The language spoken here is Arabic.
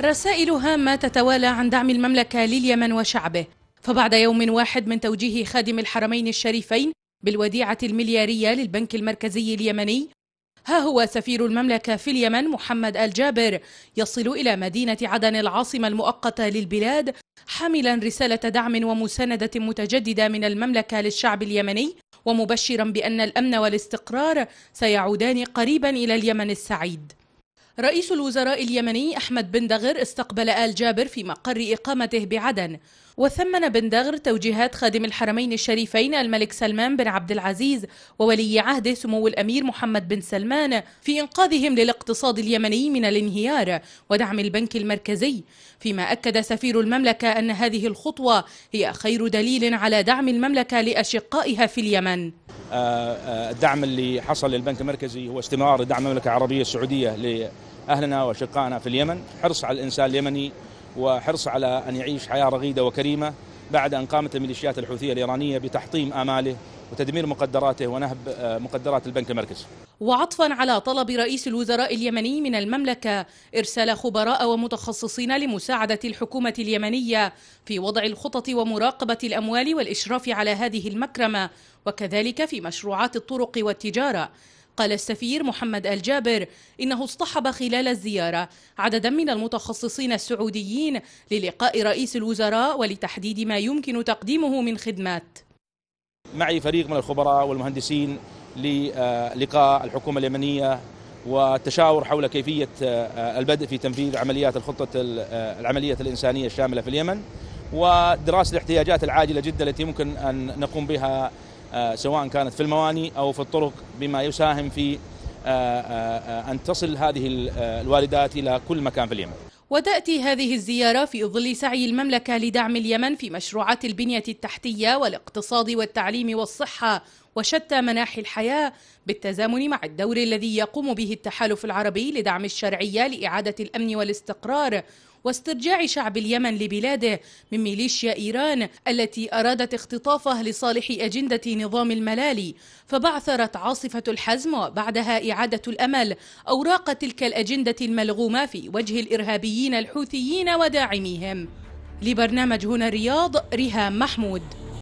رسائل هامة تتوالى عن دعم المملكة لليمن وشعبه فبعد يوم واحد من توجيه خادم الحرمين الشريفين بالوديعة المليارية للبنك المركزي اليمني ها هو سفير المملكة في اليمن محمد آل جابر يصل إلى مدينة عدن العاصمة المؤقتة للبلاد حاملا رسالة دعم ومساندة متجددة من المملكة للشعب اليمني ومبشرا بأن الأمن والاستقرار سيعودان قريبا إلى اليمن السعيد رئيس الوزراء اليمني أحمد بن دغر استقبل آل جابر في مقر إقامته بعدن وثمن بن دغر توجيهات خادم الحرمين الشريفين الملك سلمان بن عبد العزيز وولي عهده سمو الأمير محمد بن سلمان في إنقاذهم للاقتصاد اليمني من الانهيار ودعم البنك المركزي فيما أكد سفير المملكة أن هذه الخطوة هي خير دليل على دعم المملكة لأشقائها في اليمن آه، آه، الدعم اللي حصل للبنك المركزي هو استمرار دعم المملكة العربية السعودية أهلنا وأشقائنا في اليمن حرص على الإنسان اليمني وحرص على أن يعيش حياة رغيدة وكريمة بعد أن قامت الميليشيات الحوثية الإيرانية بتحطيم آماله وتدمير مقدراته ونهب آه، مقدرات البنك المركزي وعطفا على طلب رئيس الوزراء اليمني من المملكة إرسال خبراء ومتخصصين لمساعدة الحكومة اليمنية في وضع الخطط ومراقبة الأموال والإشراف على هذه المكرمة وكذلك في مشروعات الطرق والتجارة قال السفير محمد الجابر إنه اصطحب خلال الزيارة عددا من المتخصصين السعوديين للقاء رئيس الوزراء ولتحديد ما يمكن تقديمه من خدمات معي فريق من الخبراء والمهندسين للقاء الحكومة اليمنية والتشاور حول كيفية آه، البدء في تنفيذ عمليات الخطة آه، العملية الإنسانية الشاملة في اليمن ودراسة الاحتياجات العاجلة جدا التي يمكن أن نقوم بها آه، سواء كانت في المواني أو في الطرق بما يساهم في آه، آه، أن تصل هذه الواردات إلى كل مكان في اليمن وتأتي هذه الزيارة في ظل سعي المملكة لدعم اليمن في مشروعات البنية التحتية والاقتصاد والتعليم والصحة وشتى مناحي الحياة بالتزامن مع الدور الذي يقوم به التحالف العربي لدعم الشرعية لإعادة الأمن والاستقرار واسترجاع شعب اليمن لبلاده من ميليشيا إيران التي أرادت اختطافه لصالح أجندة نظام الملالي فبعثرت عاصفة الحزم وبعدها إعادة الأمل أوراق تلك الأجندة الملغومة في وجه الإرهابيين الحوثيين وداعميهم لبرنامج هنا الرياض ريهام محمود